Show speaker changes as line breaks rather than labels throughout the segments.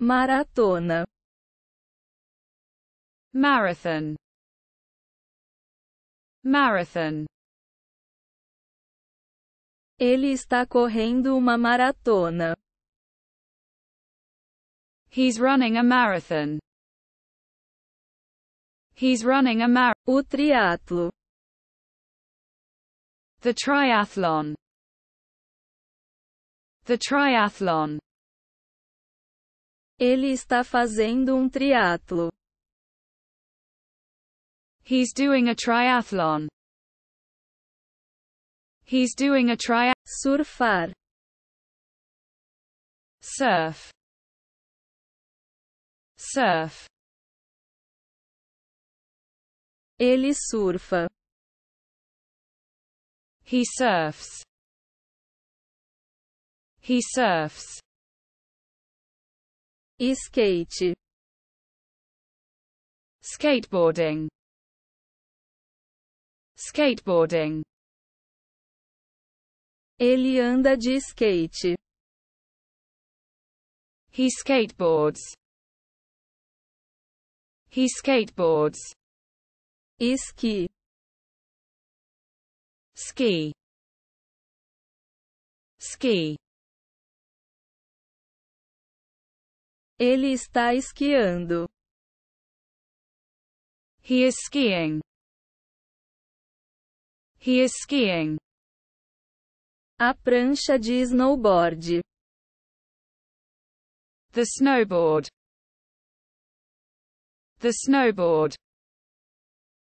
Maratona. Marathon. Marathon. Ele está correndo uma maratona. He's running a marathon. He's running a mar. O triatlo. The triathlon. The triathlon. Ele está fazendo um triatlo. He's doing a triathlon. He's doing a triathlon. Surfar. Surf. Surf. Ele surfa. He surfs. He surfs. Skate. Skateboarding. Skateboarding. Ele anda de skate. He skateboards. He skateboards. Esqui. Ski. Ski. Ele está esquiando. He is skiing. He is skiing. A prancha de snowboard. The snowboard. The snowboard.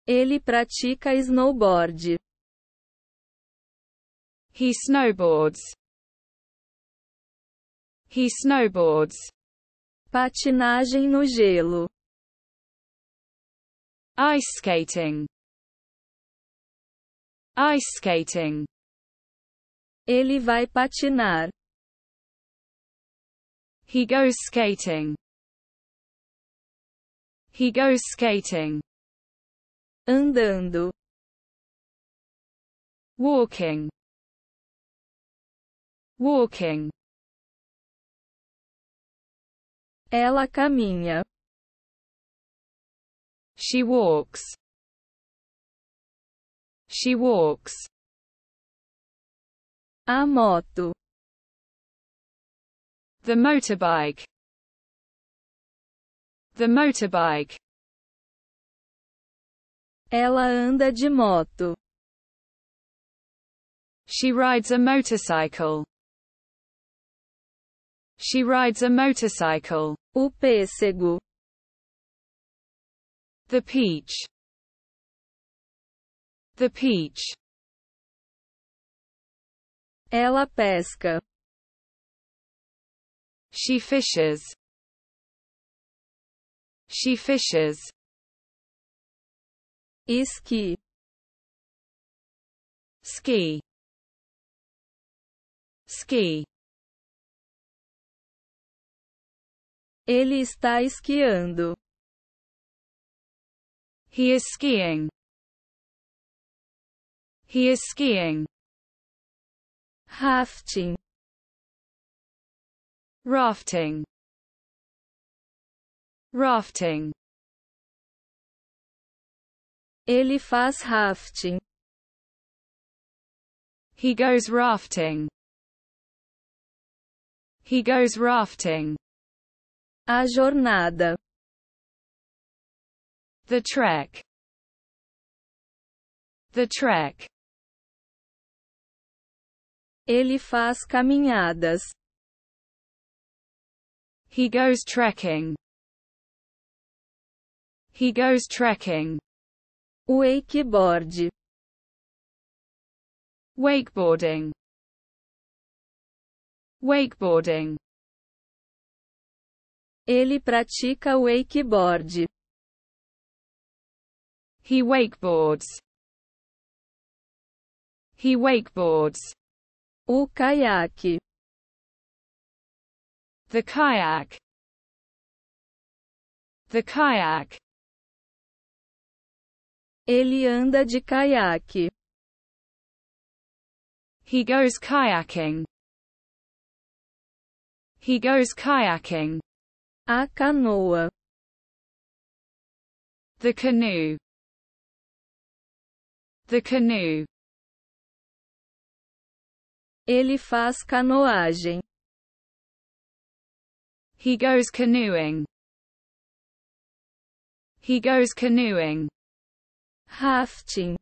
Ele pratica snowboard. He snowboards. He snowboards. Patinagem no gelo. Ice skating. Ice skating. Ele vai patinar. He goes skating. He goes skating. Andando. Walking. Walking. Ela caminha. She walks. She walks. A moto. The motorbike. The motorbike. Ela anda de moto. She rides a motorcycle. She rides a motorcycle. O pêssego. The peach. The peach. Ela pesca. She fishes. She fishes. Esqui. Ski. Ski. Ele está esquiando. He is skiing. He is skiing. Rafting. Rafting. Rafting. Ele faz rafting. He goes rafting. He goes rafting. A jornada. The trek. The trek. Ele faz caminhadas. He goes trekking. He goes trekking. Wakeboard. Wakeboarding. Wakeboarding. Ele pratica wakeboard. He wakeboards. He wakeboards. O caiaque. The kayak. The kayak. Ele anda de caiaque. He goes kayaking. He goes kayaking. A canoa. The canoe. The canoe. Ele faz canoagem. He goes canoeing. He goes canoeing. Rafting.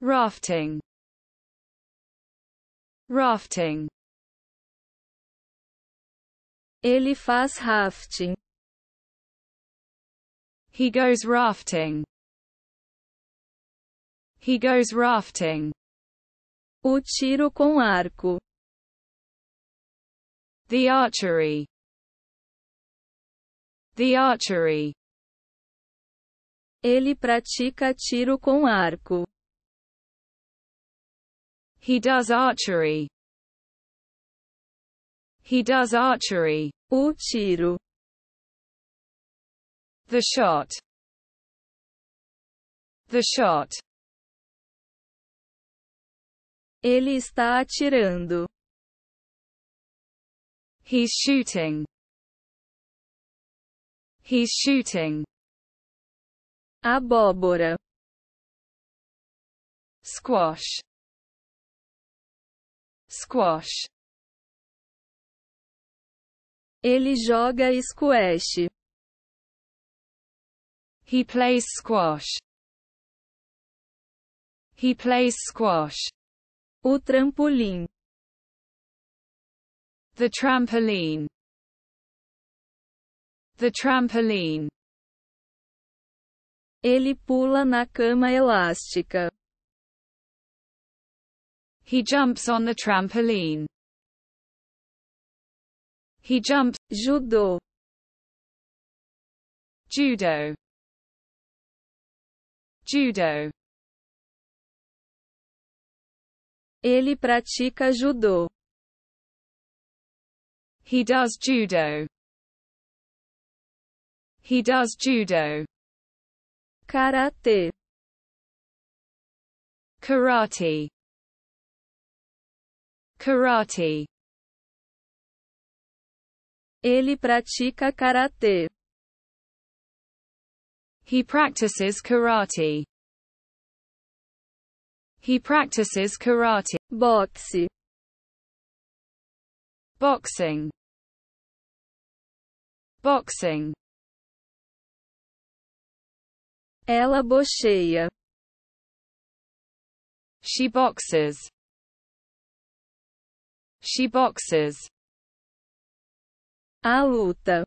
Rafting. Rafting. Ele faz rafting. He goes rafting. He goes rafting. O tiro com arco. The archery. The archery. Ele pratica tiro com arco. He does archery. He does archery. O tiro. The shot. The shot. Ele está atirando. He's shooting. He's shooting. Abóbora. Squash. Squash. Ele joga squash. He plays squash. He plays squash. O trampolim. The trampoline. The trampoline. Ele pula na cama elástica. He jumps on the trampoline. He jumps, judo. Judo. Judo. Ele pratica judô. He does judo. He does judo. Karate. Karate. Karate. Ele pratica karatê. He practices karate. He practices karate. Boxe. Boxing. Boxing. Ela bocheia. She boxes. She boxes. A luta.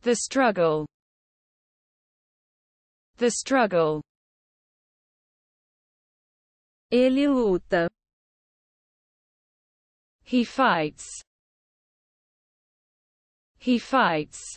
The struggle. The struggle. Ele luta. He fights. He fights.